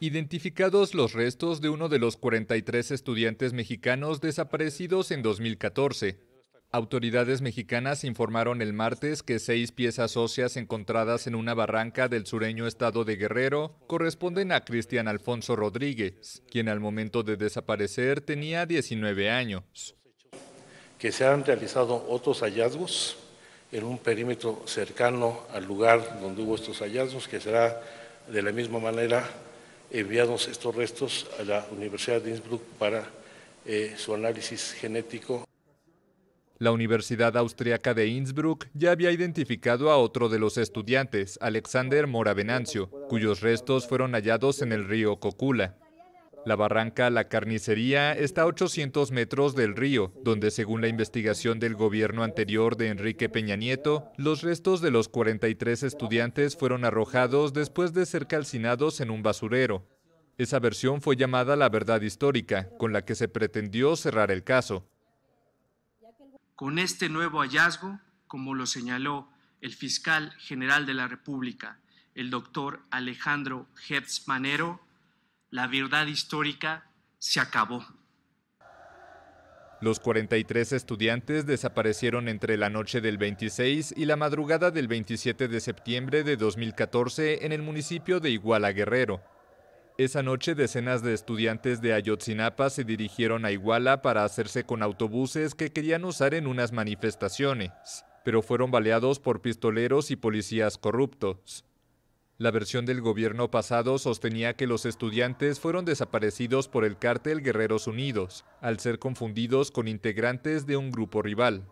identificados los restos de uno de los 43 estudiantes mexicanos desaparecidos en 2014. Autoridades mexicanas informaron el martes que seis piezas óseas encontradas en una barranca del sureño estado de Guerrero corresponden a Cristian Alfonso Rodríguez, quien al momento de desaparecer tenía 19 años. Que se han realizado otros hallazgos en un perímetro cercano al lugar donde hubo estos hallazgos, que será de la misma manera enviados estos restos a la Universidad de Innsbruck para eh, su análisis genético. La Universidad Austriaca de Innsbruck ya había identificado a otro de los estudiantes, Alexander Mora cuyos restos fueron hallados en el río Cocula. La barranca La Carnicería está a 800 metros del río, donde según la investigación del gobierno anterior de Enrique Peña Nieto, los restos de los 43 estudiantes fueron arrojados después de ser calcinados en un basurero. Esa versión fue llamada la verdad histórica, con la que se pretendió cerrar el caso. Con este nuevo hallazgo, como lo señaló el fiscal general de la República, el doctor Alejandro Hertz Manero, la verdad histórica se acabó. Los 43 estudiantes desaparecieron entre la noche del 26 y la madrugada del 27 de septiembre de 2014 en el municipio de Iguala Guerrero. Esa noche decenas de estudiantes de Ayotzinapa se dirigieron a Iguala para hacerse con autobuses que querían usar en unas manifestaciones, pero fueron baleados por pistoleros y policías corruptos. La versión del gobierno pasado sostenía que los estudiantes fueron desaparecidos por el cártel Guerreros Unidos, al ser confundidos con integrantes de un grupo rival.